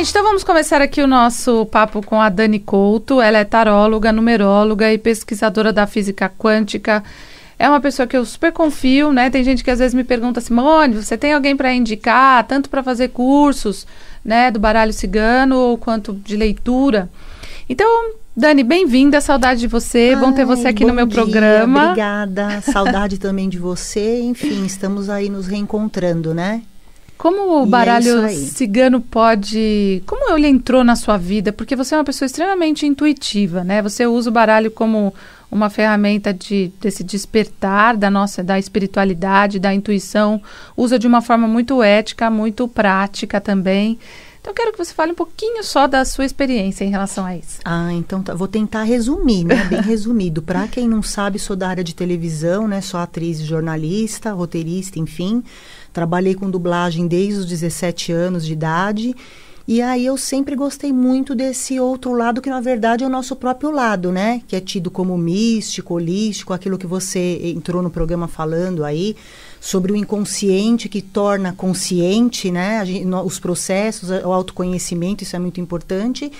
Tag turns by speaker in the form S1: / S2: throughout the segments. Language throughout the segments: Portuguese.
S1: Gente, então vamos começar aqui o nosso papo com a Dani Couto. Ela é taróloga, numeróloga e pesquisadora da física quântica. É uma pessoa que eu super confio, né? Tem gente que às vezes me pergunta, Simone, você tem alguém para indicar, tanto para fazer cursos, né, do baralho cigano ou quanto de leitura? Então, Dani, bem-vinda, saudade de você, Ai, bom ter você aqui no meu dia, programa. Obrigada, saudade também de você,
S2: enfim, estamos aí nos
S1: reencontrando, né? Como o é baralho é cigano pode. Como ele entrou na sua vida? Porque você é uma pessoa extremamente intuitiva, né? Você usa o baralho como uma ferramenta de desse despertar da nossa da espiritualidade, da intuição, usa de uma forma muito ética, muito prática também. Então quero que você fale um pouquinho só da sua experiência em relação a isso. Ah, então tá, vou tentar resumir, né? Bem resumido.
S2: Para quem não sabe, sou da área de televisão, né? Sou atriz, jornalista, roteirista, enfim. Trabalhei com dublagem desde os 17 anos de idade. E aí eu sempre gostei muito desse outro lado que na verdade é o nosso próprio lado, né? Que é tido como místico, holístico, aquilo que você entrou no programa falando aí sobre o inconsciente que torna consciente, né? Gente, os processos, o autoconhecimento, isso é muito importante.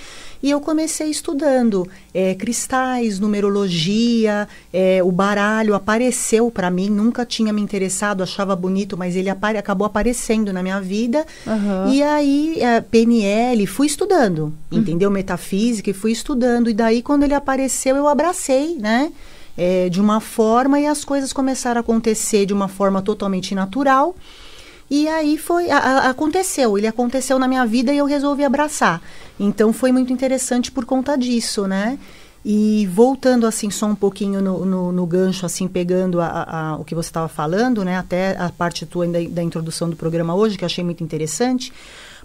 S2: E eu comecei estudando é, cristais, numerologia, é, o baralho apareceu para mim, nunca tinha me interessado, achava bonito, mas ele apare acabou aparecendo na minha vida. Uhum. E aí, é, PNL, fui estudando, uhum. entendeu? Metafísica, e fui estudando. E daí, quando ele apareceu, eu abracei, né? É, de uma forma e as coisas começaram a acontecer de uma forma totalmente natural. E aí foi, a, a, aconteceu, ele aconteceu na minha vida e eu resolvi abraçar. Então foi muito interessante por conta disso, né? E voltando assim só um pouquinho no, no, no gancho, assim pegando a, a, o que você estava falando, né? Até a parte tua da, da, introdução do programa hoje que eu achei muito interessante,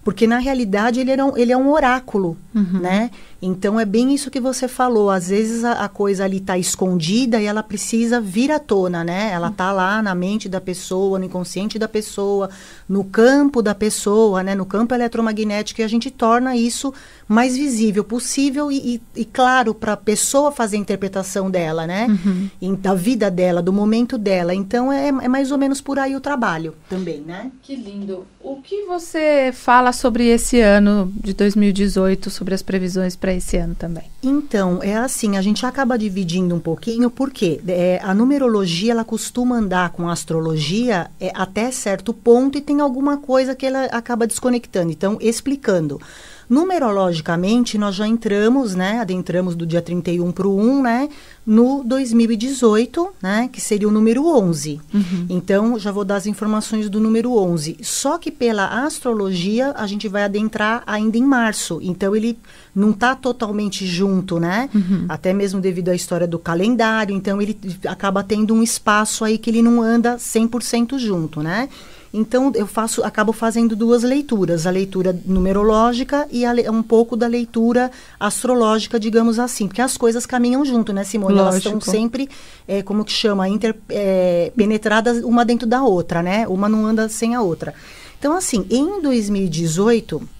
S2: porque na realidade ele, era um, ele é um oráculo, uhum. né? Então é bem isso que você falou. Às vezes a, a coisa ali está escondida e ela precisa vir à tona, né? Ela está lá na mente da pessoa, no inconsciente da pessoa, no campo da pessoa, né? No campo eletromagnético e a gente torna isso mais visível possível e, e, e claro para a pessoa fazer a interpretação dela, né? Uhum. E, da vida dela, do momento dela. Então é, é mais ou menos por aí o trabalho também, né? Que lindo.
S1: O que você fala sobre esse ano de 2018, sobre as previsões para esse ano também? Então, é assim, a gente acaba dividindo um
S2: pouquinho, porque é, a numerologia, ela costuma andar com a astrologia é, até certo ponto e tem alguma coisa que ela acaba desconectando. Então, explicando. Numerologicamente, nós já entramos, né, adentramos do dia 31 para o 1, né, no 2018, né, que seria o número 11. Uhum. Então, já vou dar as informações do número 11. Só que pela astrologia, a gente vai adentrar ainda em março. Então, ele não está totalmente junto, né? Uhum. Até mesmo devido à história do calendário. Então, ele acaba tendo um espaço aí que ele não anda 100% junto, né? Então eu faço, acabo fazendo duas leituras, a leitura numerológica e a, um pouco da leitura astrológica, digamos assim, porque as coisas caminham junto, né, Simone? Lógico. Elas estão sempre, é, como que chama, interpenetradas é, uma dentro da outra, né? Uma não anda sem a outra. Então assim, em 2018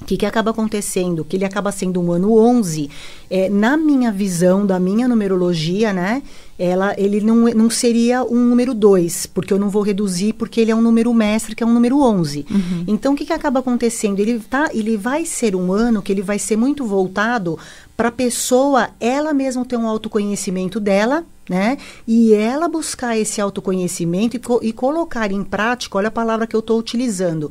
S2: o que, que acaba acontecendo? Que ele acaba sendo um ano 11. É, na minha visão, da minha numerologia, né? Ela, ele não, não seria um número 2, porque eu não vou reduzir, porque ele é um número mestre, que é um número 11. Uhum. Então, o que, que acaba acontecendo? Ele, tá, ele vai ser um ano que ele vai ser muito voltado para a pessoa, ela mesma ter um autoconhecimento dela, né? E ela buscar esse autoconhecimento e, co e, colocar em prática, olha a palavra que eu estou utilizando,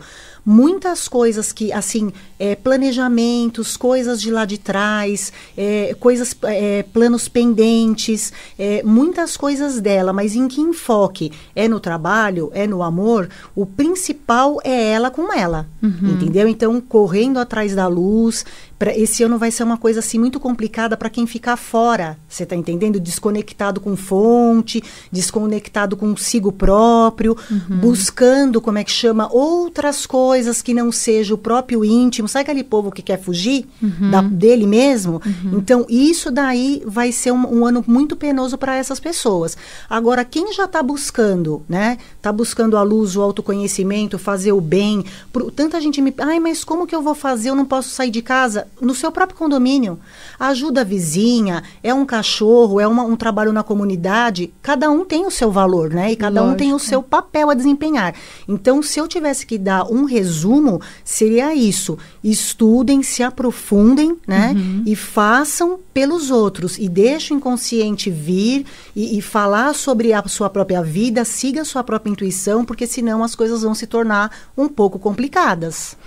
S2: muitas coisas que, assim, é, planejamentos, coisas de lá de trás, é, coisas, é, planos pendentes, é, muitas coisas dela, mas em que enfoque? É no trabalho? É no amor? O principal é ela com ela,
S1: uhum. entendeu?
S2: Então, correndo atrás da luz, pra, esse ano vai ser uma coisa assim muito complicada para quem ficar fora, você está entendendo? Desconectado com fonte, desconectado consigo próprio, uhum. buscando, como é que chama, outras coisas que não seja o próprio íntimo. Sabe aquele povo que quer fugir uhum. da, dele mesmo? Uhum. Então, isso daí vai ser um, um ano muito penoso para essas pessoas. Agora, quem já está buscando, né? Está buscando a luz, o autoconhecimento, fazer o bem. Pro, tanta gente me. Ai, mas como que eu vou fazer? Eu não posso sair de casa? no seu próprio condomínio. Ajuda a vizinha, é um cachorro, é uma, um trabalho na comunidade. Cada um tem o seu valor, né? E cada Lógico. um tem o seu papel a desempenhar. Então, se eu tivesse que dar um resumo, seria isso. Estudem, se aprofundem, né? Uhum. E façam pelos outros. E deixem o inconsciente vir e, e falar sobre a sua própria vida, siga a sua própria intuição, porque senão as
S1: coisas vão se tornar um pouco complicadas.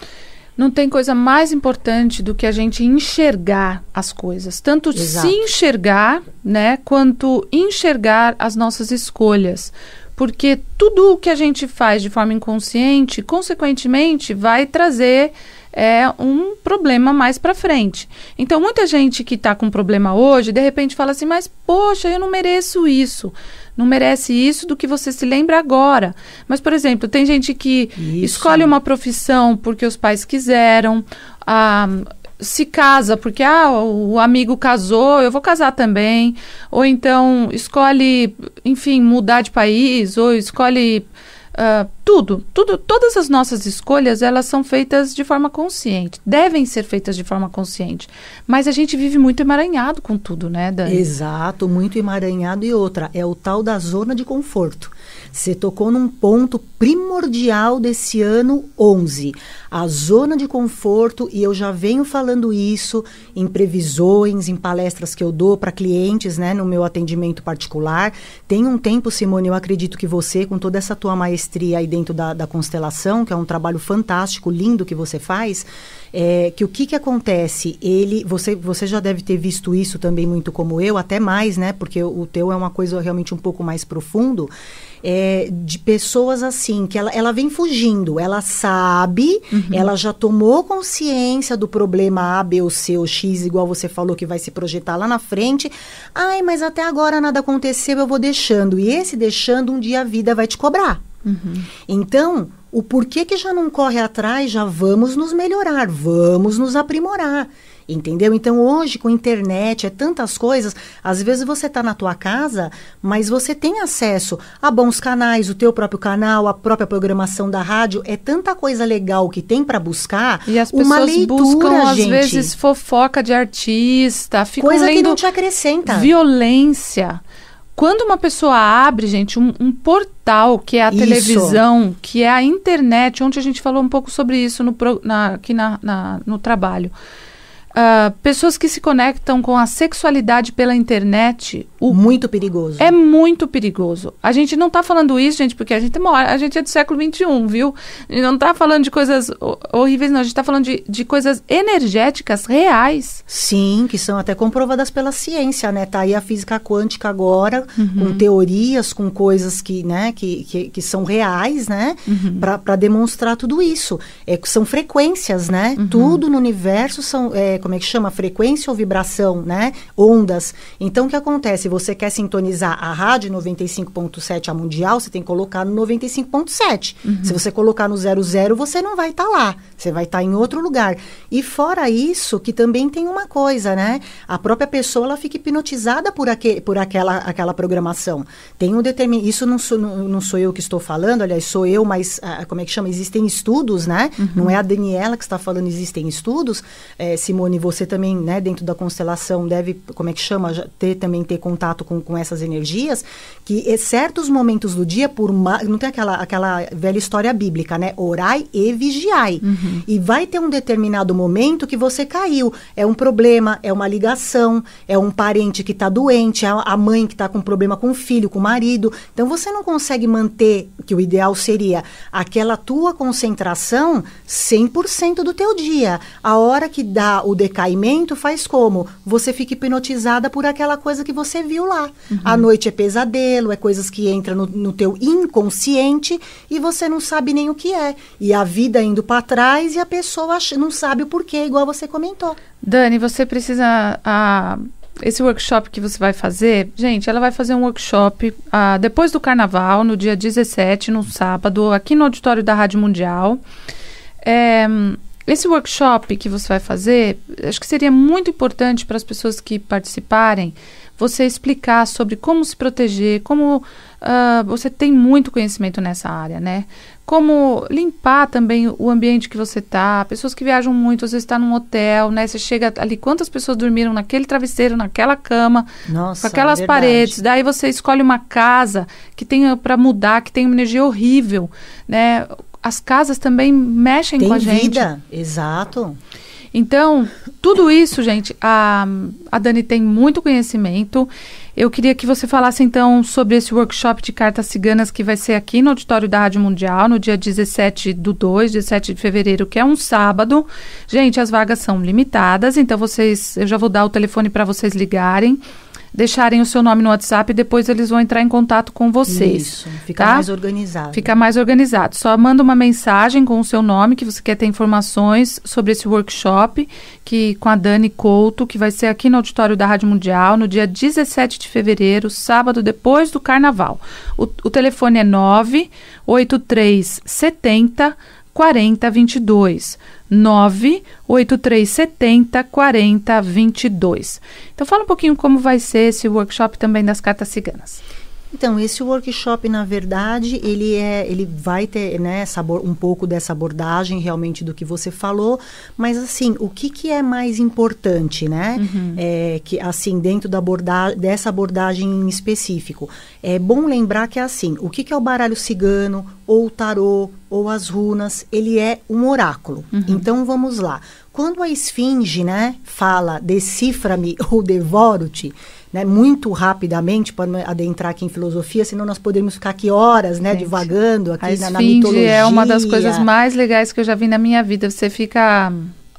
S1: Não tem coisa mais importante do que a gente enxergar as coisas, tanto Exato. se enxergar, né, quanto enxergar as nossas escolhas. Porque tudo o que a gente faz de forma inconsciente, consequentemente, vai trazer é um problema mais para frente. Então, muita gente que está com problema hoje, de repente fala assim: mas poxa, eu não mereço isso não merece isso do que você se lembra agora. Mas, por exemplo, tem gente que isso. escolhe uma profissão porque os pais quiseram, ah, se casa porque ah, o amigo casou, eu vou casar também. Ou então escolhe, enfim, mudar de país, ou escolhe ah, tudo, tudo, todas as nossas escolhas elas são feitas de forma consciente, devem ser feitas de forma consciente. Mas a gente vive muito emaranhado com tudo, né, Dani? Exato, muito
S2: emaranhado e outra é o tal da zona de conforto. Você tocou num ponto primordial desse ano 11, a zona de conforto e eu já venho falando isso em previsões, em palestras que eu dou para clientes, né, no meu atendimento particular. Tem um tempo, Simone, eu acredito que você, com toda essa tua maestria aí dentro da, da constelação, que é um trabalho fantástico, lindo que você faz, é, que o que, que acontece? Ele, você, você já deve ter visto isso também muito como eu, até mais, né? Porque o, teu é uma coisa realmente um pouco mais profundo. É, de pessoas assim, que ela, ela vem fugindo, ela sabe, uhum. ela já tomou consciência do problema A, B ou C ou X igual você falou, que vai se projetar lá na frente. Ai, mas até agora nada aconteceu, eu vou deixando. E esse deixando, um dia a vida vai te cobrar. Uhum. Então, o porquê que já não corre atrás, já vamos nos melhorar, vamos nos aprimorar. Entendeu? Então hoje com internet é tantas coisas, às vezes você está na tua casa, mas você tem acesso a bons canais, o teu próprio canal, a própria programação da rádio, é tanta coisa legal que tem para buscar. E as uma pessoas leitura, buscam gente, às vezes
S1: fofoca de artista, ficam coisa que não te acrescenta. Violência. Quando uma pessoa abre, gente, um, um portal que é a isso. televisão, que é a internet, ontem a gente falou um pouco sobre isso no, na, aqui na, na, no trabalho Uh, pessoas que se conectam com a sexualidade pela internet. O muito perigoso. É muito perigoso. A gente não está falando isso, gente, porque a gente é mora, a gente é do século XXI, viu? A gente não está falando de coisas horríveis, não. A gente está falando de, de coisas energéticas reais. Sim, que são até comprovadas pela ciência, né? Tá aí a física quântica
S2: agora, uhum. com teorias, com coisas que, né, que, que, que são reais, né? Uhum. Para demonstrar tudo isso. É, são frequências, né? Uhum. Tudo no universo são. É, como é que chama? Frequência ou vibração, né? Ondas. Então, o que acontece? Você quer sintonizar a rádio 95.7, a mundial, você tem que colocar no 95.7. Uhum. Se você colocar no 00, você não vai estar tá lá. Você vai estar tá em outro lugar. E fora isso, que também tem uma coisa, né? A própria pessoa, ela fica hipnotizada por, aque, por aquela, aquela programação. Tem um determinado... Isso não sou, não, não sou eu que estou falando, aliás, sou eu, mas ah, como é que chama? Existem estudos, né? Uhum. Não é a Daniela que está falando, existem estudos, é, Simone e você também, né, dentro da constelação, deve, como é que chama, ter também ter contato com, com essas energias, que é certos momentos do dia, por ma... não tem aquela, aquela velha história bíblica, né? Orai e vigiai. Uhum. E vai ter um determinado momento que você caiu. É um problema, é uma ligação, é um parente que está doente, é a mãe que está com problema com o filho, com o marido. Então você não consegue manter, que o ideal seria aquela tua concentração 100% do teu dia. A hora que dá o decaimento faz como? Você fica hipnotizada por aquela coisa que você viu lá. Uhum. noite é pesadelo, é coisas que entram no, no teu inconsciente e você não sabe nem o que é. E a vida indo para trás e a pessoa não sabe o porquê, igual você comentou.
S1: Dani, você precisa. A, esse workshop que você vai fazer, gente, ela vai fazer um workshop a, depois do carnaval, no dia 17, no sábado, aqui no auditório da Rádio Mundial. É, esse workshop que você vai fazer, acho que seria muito importante para as pessoas que participarem você explicar sobre como se proteger, como uh, você tem muito conhecimento nessa área, né? Como limpar também o ambiente que você está. Pessoas que viajam muito, às vezes está num hotel, né? Você chega ali, quantas pessoas dormiram naquele travesseiro, naquela cama,
S2: Nossa, com aquelas paredes.
S1: Daí você escolhe uma casa que tenha para mudar, que tenha uma energia horrível, né? as casas também mexem Tem com a gente. exato. Então, tudo isso, gente, a, a Dani tem muito conhecimento. Eu queria que você falasse, então, sobre esse workshop de cartas ciganas que vai ser aqui no auditório da Rádio Mundial, no dia 17 do 2, 17 de fevereiro, que é um sábado. Gente, as vagas são limitadas, então vocês, eu já vou dar o telefone para vocês ligarem deixarem o seu nome no WhatsApp e depois eles vão entrar em contato com vocês. Isso, fica tá? mais
S2: organizado. Fica
S1: mais organizado. Só manda uma mensagem com o seu nome que você quer ter informações sobre esse workshop que com a Dani Couto, que vai ser aqui no auditório da Rádio Mundial no dia 17 de fevereiro, sábado depois do carnaval. O, o telefone é 98370 4022. 98370 4022. Então fala um pouquinho como vai ser esse workshop também das cartas ciganas.
S2: Então, esse workshop, na verdade, ele, é, ele vai ter né, sabor, um pouco dessa abordagem realmente do que você falou, mas assim, o que, que é mais importante, né? Uhum. É, que, assim, dentro da aborda dessa abordagem em específico, é bom lembrar que é assim, o que, que é o baralho cigano, ou o tarô, ou as runas, ele é um oráculo. Uhum. Então, vamos lá. Quando a esfinge, né, fala decifra-me ou devoro-te, né, muito rapidamente para adentrar aqui em filosofia, senão nós poderíamos ficar aqui horas, né, Gente, divagando aqui a na, na mitologia. é uma das coisas mais
S1: legais que eu já vi na minha vida. Você fica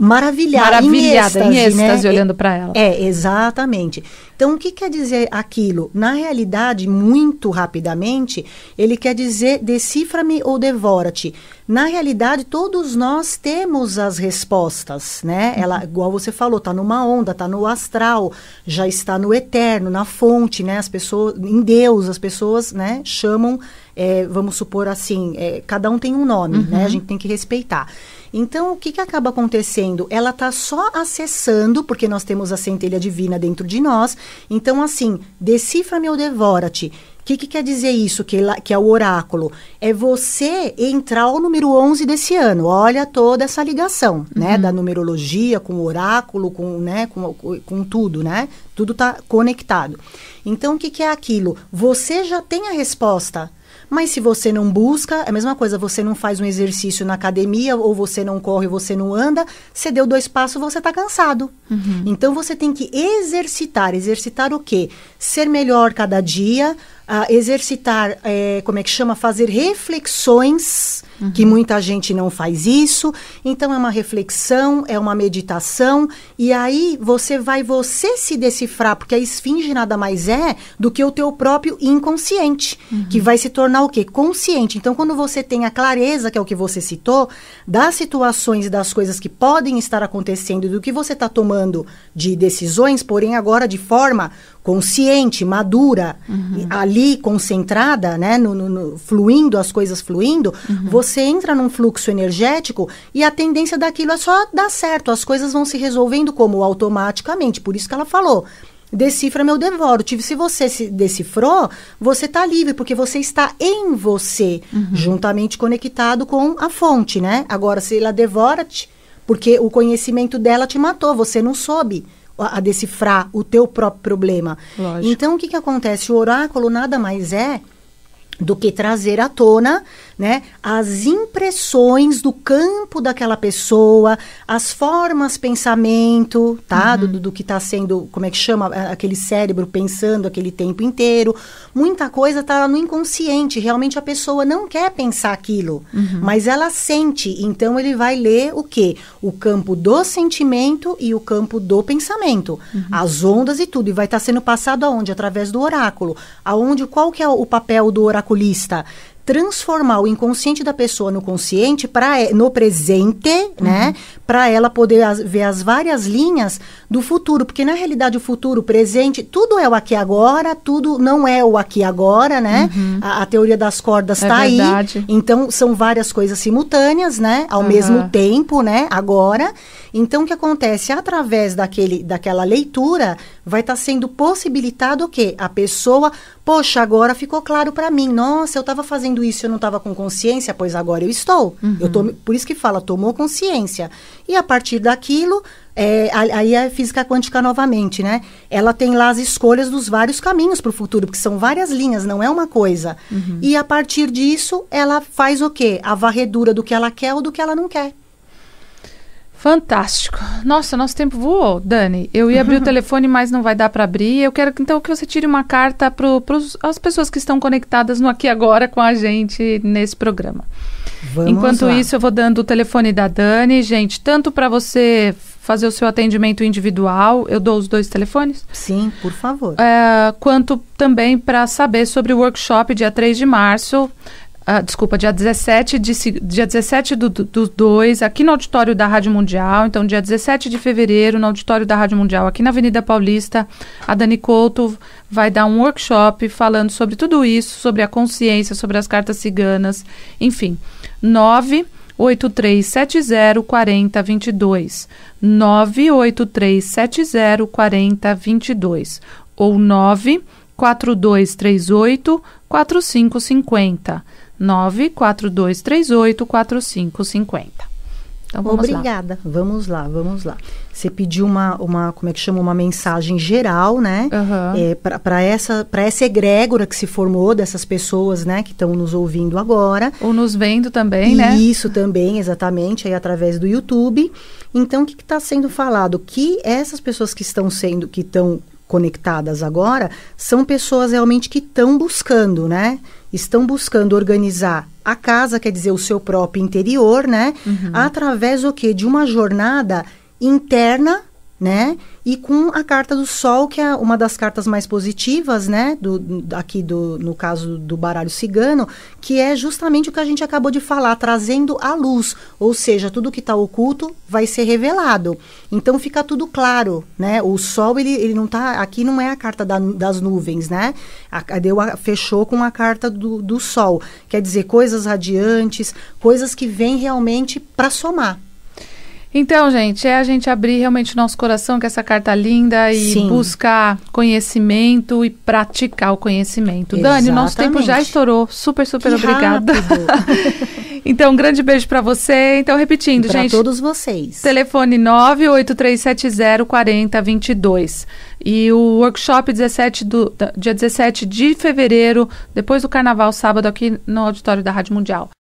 S1: maravilhada, maravilhada em êxtase, em né? êxtase né? olhando para ela.
S2: É, exatamente. Então, o que quer dizer aquilo? Na realidade, muito rapidamente, ele quer dizer decifra-me ou devora-te. Na realidade, todos nós temos as respostas, né? Ela, uhum. igual você falou, tá numa onda, tá no astral, já está no eterno, na fonte, né? As pessoas, em Deus, as pessoas, né, chamam é, vamos supor assim, é, cada um tem um nome, né? uhum. né? A gente tem que respeitar. Então, o que, que acaba acontecendo? Ela está só acessando, porque nós temos a centelha divina dentro de nós. Então, assim, decifra-me ou devora-te. O que, que, quer dizer isso, que, que é o oráculo? É você entrar ao número 11 desse ano. Olha toda essa ligação, né? uhum. né? Da numerologia com o oráculo, com, né? com, com tudo, né? Tudo está conectado. Então, o que, que é aquilo? Você já tem a resposta. Mas se você não busca, é a mesma coisa, você não faz um exercício na academia, ou você não corre, você não anda, você deu dois passos, você está cansado. Uhum. Então você tem que exercitar. Exercitar o quê? Ser melhor cada dia, a exercitar, é, como é que chama? Fazer reflexões, uhum. que muita gente não faz isso. Então, é uma reflexão, é uma meditação, e aí você vai você se decifrar, porque a esfinge nada mais é do que o teu próprio inconsciente, uhum. que vai se tornar o quê? Consciente. Então, quando você tem a clareza, que é o que você citou, das situações e das coisas que podem estar acontecendo, do que você está tomando de decisões, porém agora de forma consciente, madura, uhum. ali concentrada, né, no, no, no, fluindo, as coisas fluindo, uhum. você entra num fluxo energético e a tendência daquilo é só dar certo, as coisas vão se resolvendo como automaticamente, por isso que ela falou, decifra meu devoro. Se você se decifrou, você está livre, porque você está em você, uhum. juntamente conectado com a fonte, né? Agora, se ela devora-te, porque o conhecimento dela te matou, você não soube a decifrar o teu próprio problema. Lógico. Então, o que, que acontece? O oráculo nada mais é do que trazer à tona, né, as impressões do campo daquela pessoa, as formas pensamento, tá, uhum. do, do, que está sendo, como é que chama, aquele cérebro pensando aquele tempo inteiro, muita coisa está no inconsciente, realmente a pessoa não quer pensar aquilo, uhum. mas ela sente, então ele vai ler o que, o campo do sentimento e o campo do pensamento, uhum. as ondas e tudo, e vai estar tá sendo passado aonde, através do oráculo, aonde qual que é o papel do oráculo oculista transformar o inconsciente da pessoa no consciente para no presente, né? uhum. né? Para ela poder as, ver as várias linhas do futuro, porque na realidade o futuro, o presente, tudo é o aqui agora, tudo não é o aqui agora, né? Uhum. A, a, teoria das cordas está é tá aí. Então são várias coisas simultâneas, né? Ao uhum. mesmo tempo, né? Agora. Então o que acontece através daquele daquela leitura, vai estar tá sendo possibilitado o quê? A pessoa, poxa, agora ficou claro para mim. Nossa, eu estava fazendo isso, eu não estava com consciência, pois agora eu estou. Uhum. Eu tô, por isso que fala, tomou consciência. E a partir daquilo, é, aí é a física quântica novamente, né? Ela tem lá as escolhas dos vários caminhos para o futuro, porque são várias linhas, não é uma coisa. Uhum. E a partir disso, ela faz o quê? A varredura
S1: do que ela quer ou do que ela não quer. Fantástico. Nossa, nosso tempo voou, Dani. Eu ia abrir o telefone, mas não vai dar para abrir. Eu quero então que você tire uma carta para as pessoas que estão conectadas no aqui agora com a gente nesse programa.
S2: Vamos Enquanto lá. isso,
S1: eu vou dando o telefone da Dani, gente, tanto para você fazer o seu atendimento individual, eu dou os dois telefones? Sim, por favor. É, quanto também para saber sobre o workshop dia 3 de março ah, desculpa, dia 17, de, dia 17 do, do 2, aqui no auditório da Rádio Mundial. Então, dia 17 de fevereiro, no auditório da Rádio Mundial, aqui na Avenida Paulista, a Dani Couto vai dar um workshop falando sobre tudo isso, sobre a consciência, sobre as cartas ciganas, enfim. 983704022. 983704022 ou 942384550. 4550. Então, vamos Obrigada.
S2: Lá. Vamos lá, vamos lá. Você pediu uma, uma, como é que chama, uma mensagem geral, né? Uhum. É, para essa, para essa egrégora que se formou dessas pessoas, né? Que estão nos ouvindo agora. Ou nos vendo também, e né? Isso também, exatamente, aí através do YouTube. Então, o que está sendo falado? Que essas pessoas que estão sendo, que estão conectadas agora, são pessoas realmente que estão buscando, né? estão buscando organizar a casa, quer dizer, o seu próprio interior, né? Uhum. Através o quê? De uma jornada interna né? E com a carta do Sol, que é uma das cartas mais positivas, né? Do, aqui do, no caso do baralho cigano, que é justamente o que a gente acabou de falar, trazendo a luz. Ou seja, tudo que está oculto vai ser revelado. Então fica tudo claro, né? O Sol, ele, ele não tá. Aqui não é a carta da, das nuvens, né? A, deu a, fechou com a carta do, do Sol. Quer dizer, coisas radiantes, coisas que
S1: vêm realmente para somar. Então, gente, é a gente abrir realmente o nosso coração com essa carta linda e Sim. buscar conhecimento e praticar o conhecimento. Exatamente. Dani, o nosso tempo já estourou. Super, super que obrigada. então, um grande beijo para você. Então, repetindo, pra gente. Para todos vocês. Telefone 983704022. E o workshop 17 do, dia 17 de fevereiro, depois do carnaval, sábado, aqui no auditório da Rádio Mundial.